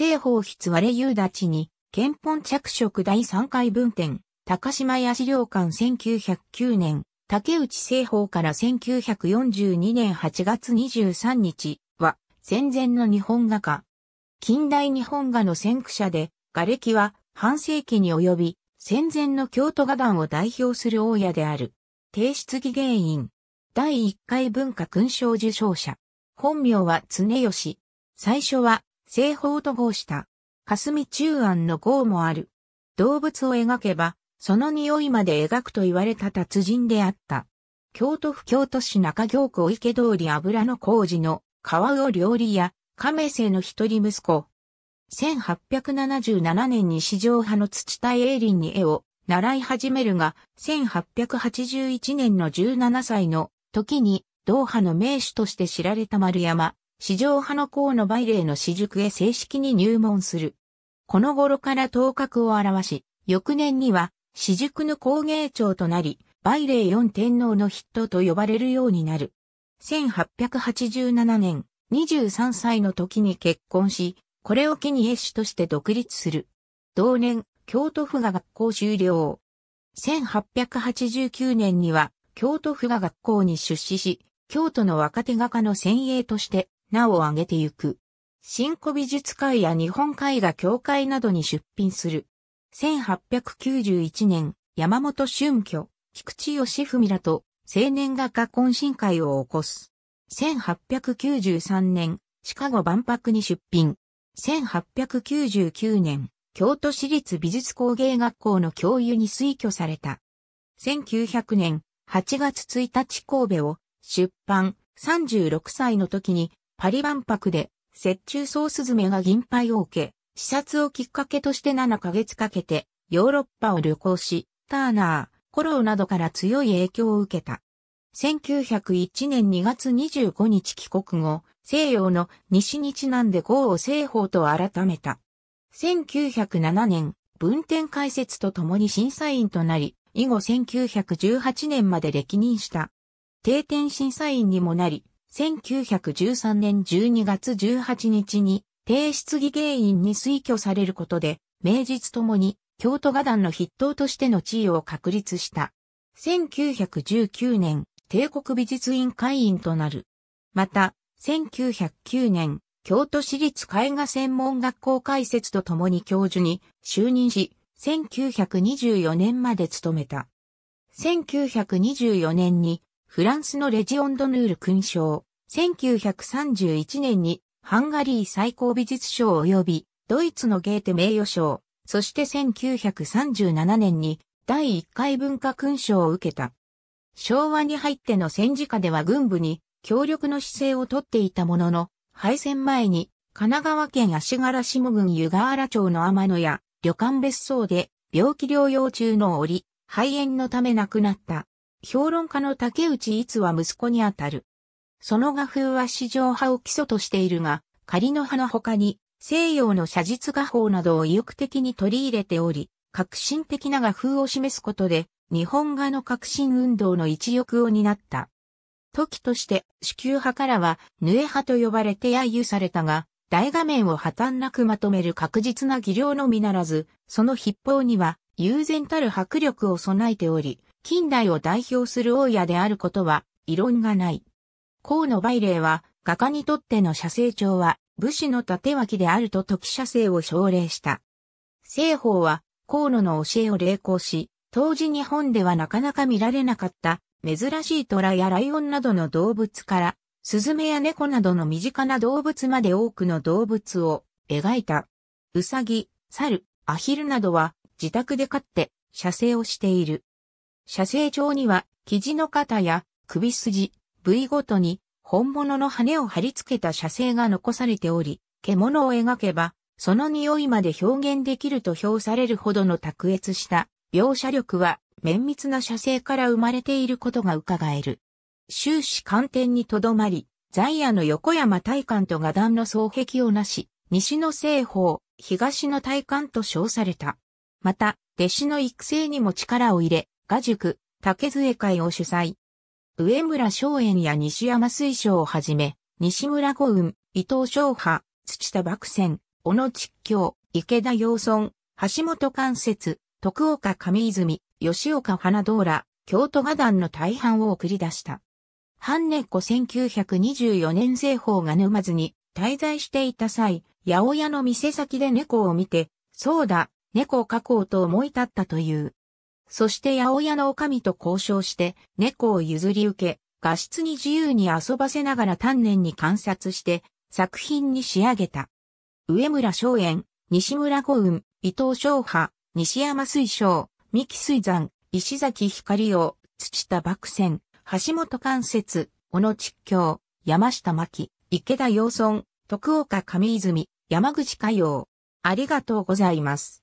西法筆割れ夕立に、憲本着色第3回分店、高島屋資料館1909年、竹内製法から1942年8月23日は戦前の日本画家。近代日本画の先駆者で、瓦礫は半世紀に及び戦前の京都画壇を代表する大家である。提出議芸員。第1回文化勲章受章者。本名は常吉。最初は西方と合した、霞中庵の号もある。動物を描けば、その匂いまで描くと言われた達人であった。京都府京都市中京区お池通り油の工事の川尾料理屋、亀瀬の一人息子。1877年に市場派の土田栄林に絵を習い始めるが、1881年の17歳の時に、同派の名手として知られた丸山、市場派のバイレーの私塾へ正式に入門する。この頃から頭角を表し、翌年には、私塾の工芸長となり、レー四天皇の筆頭と呼ばれるようになる。1887年、23歳の時に結婚し、これを機に絵師として独立する。同年、京都府が学校終了。1889年には、京都府が学校に出資し、京都の若手画家の先鋭として名を挙げてゆく。新古美術会や日本絵画協会などに出品する。1891年、山本春居、菊池義文らと青年画家懇親会を起こす。1893年、シカゴ万博に出品。1899年、京都市立美術工芸学校の教諭に推挙された。1900年8月1日神戸を出版36歳の時にパリ万博で、雪中ソウスズメが銀杯を受け、視察をきっかけとして7ヶ月かけて、ヨーロッパを旅行し、ターナー、コローなどから強い影響を受けた。1901年2月25日帰国後、西洋の西日南で豪を西方と改めた。1907年、文典開設とともに審査員となり、以後1918年まで歴任した。定点審査員にもなり、1913年12月18日に、帝室議原因に推挙されることで、名実ともに、京都画壇の筆頭としての地位を確立した。1919年、帝国美術院会員となる。また、1909年、京都市立絵画専門学校開設とともに教授に就任し、1924年まで務めた。1924年にフランスのレジオンドヌール勲章、1931年にハンガリー最高美術賞及びドイツのゲーテ名誉賞、そして1937年に第1回文化勲章を受けた。昭和に入っての戦時下では軍部に協力の姿勢をとっていたものの、敗戦前に神奈川県足柄下郡湯河原町の天野や旅館別荘で病気療養中の折、肺炎のため亡くなった。評論家の竹内逸は息子にあたる。その画風は史上派を基礎としているが、仮の派の他に、西洋の写実画法などを意欲的に取り入れており、革新的な画風を示すことで、日本画の革新運動の一翼を担った。時として、支給派からは、ヌエ派と呼ばれて揶揄されたが、大画面を破綻なくまとめる確実な技量のみならず、その筆法には、悠然たる迫力を備えており、近代を代表する大家であることは異論がない。河野梅霊は、画家にとっての写生帳は、武士の縦脇であると時写生を奨励した。西方は、河野の教えを励行し、当時日本ではなかなか見られなかった、珍しい虎やライオンなどの動物から、スズメや猫などの身近な動物まで多くの動物を描いた。ウサギ、猿、アヒルなどは自宅で飼って写生をしている。射精帳には、生地の肩や首筋、部位ごとに本物の羽を貼り付けた射精が残されており、獣を描けば、その匂いまで表現できると評されるほどの卓越した描写力は綿密な射精から生まれていることが伺える。終始観点にとどまり、在野の横山大観と画壇の双壁をなし、西の西方、東の大観と称された。また、弟子の育成にも力を入れ、画塾、竹杖会を主催。上村松園や西山水晶をはじめ、西村五雲、伊藤昌波、土田漠仙、小野実京、池田洋村、橋本関節、徳岡上泉、吉岡花道ら、京都画壇の大半を送り出した。半年後1924年製法が沼津に滞在していた際、八百屋の店先で猫を見て、そうだ、猫を描こうと思い立ったという。そして八百屋の女将と交渉して猫を譲り受け、画質に自由に遊ばせながら丹念に観察して作品に仕上げた。上村松園、西村五雲、伊藤昌波、西山水晶、三木水山、石崎光雄、土田漠泉、橋本関節、小野実京、山下牧、池田洋村、徳岡上泉、山口海陽。ありがとうございます。